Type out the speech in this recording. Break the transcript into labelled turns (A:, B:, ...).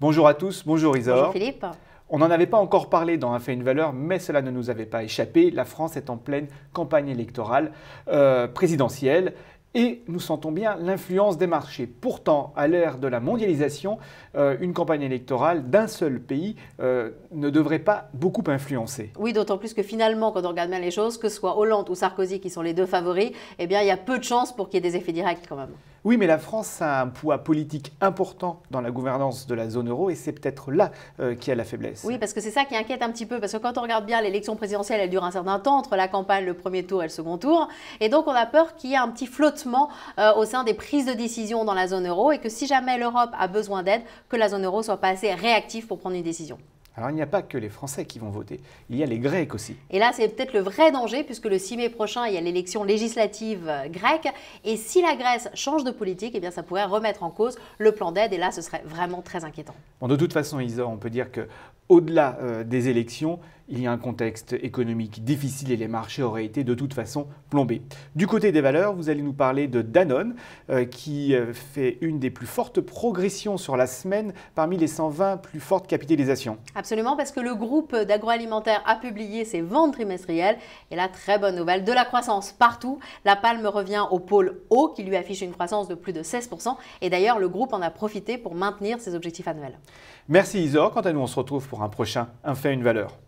A: Bonjour à tous, bonjour Isor. Bonjour Philippe. On n'en avait pas encore parlé dans Un fait une valeur, mais cela ne nous avait pas échappé. La France est en pleine campagne électorale euh, présidentielle et nous sentons bien l'influence des marchés. Pourtant, à l'ère de la mondialisation, euh, une campagne électorale d'un seul pays euh, ne devrait pas beaucoup influencer.
B: Oui, d'autant plus que finalement, quand on regarde bien les choses, que ce soit Hollande ou Sarkozy qui sont les deux favoris, eh bien, il y a peu de chances pour qu'il y ait des effets directs quand même.
A: Oui, mais la France a un poids politique important dans la gouvernance de la zone euro et c'est peut-être là qui euh, qu'il y a la faiblesse. Oui,
B: parce que c'est ça qui inquiète un petit peu, parce que quand on regarde bien l'élection présidentielle, elle dure un certain temps entre la campagne, le premier tour et le second tour, et donc on a peur qu'il y ait un petit flottement euh, au sein des prises de décision dans la zone euro et que si jamais l'Europe a besoin d'aide, que la zone euro soit pas assez réactive pour prendre une décision.
A: Alors il n'y a pas que les Français qui vont voter, il y a les Grecs aussi.
B: Et là, c'est peut-être le vrai danger, puisque le 6 mai prochain, il y a l'élection législative euh, grecque. Et si la Grèce change de politique, eh bien, ça pourrait remettre en cause le plan d'aide. Et là, ce serait vraiment très inquiétant.
A: Bon, de toute façon, Isa, on peut dire que au-delà euh, des élections, il y a un contexte économique difficile et les marchés auraient été de toute façon plombés. Du côté des valeurs, vous allez nous parler de Danone, euh, qui fait une des plus fortes progressions sur la semaine parmi les 120 plus fortes capitalisations.
B: Absolument, parce que le groupe d'agroalimentaire a publié ses ventes trimestrielles. Et la très bonne nouvelle, de la croissance partout. La Palme revient au pôle haut qui lui affiche une croissance de plus de 16%. Et d'ailleurs, le groupe en a profité pour maintenir ses objectifs annuels.
A: Merci Isor. Quant à nous, on se retrouve pour un prochain Un fait, une valeur.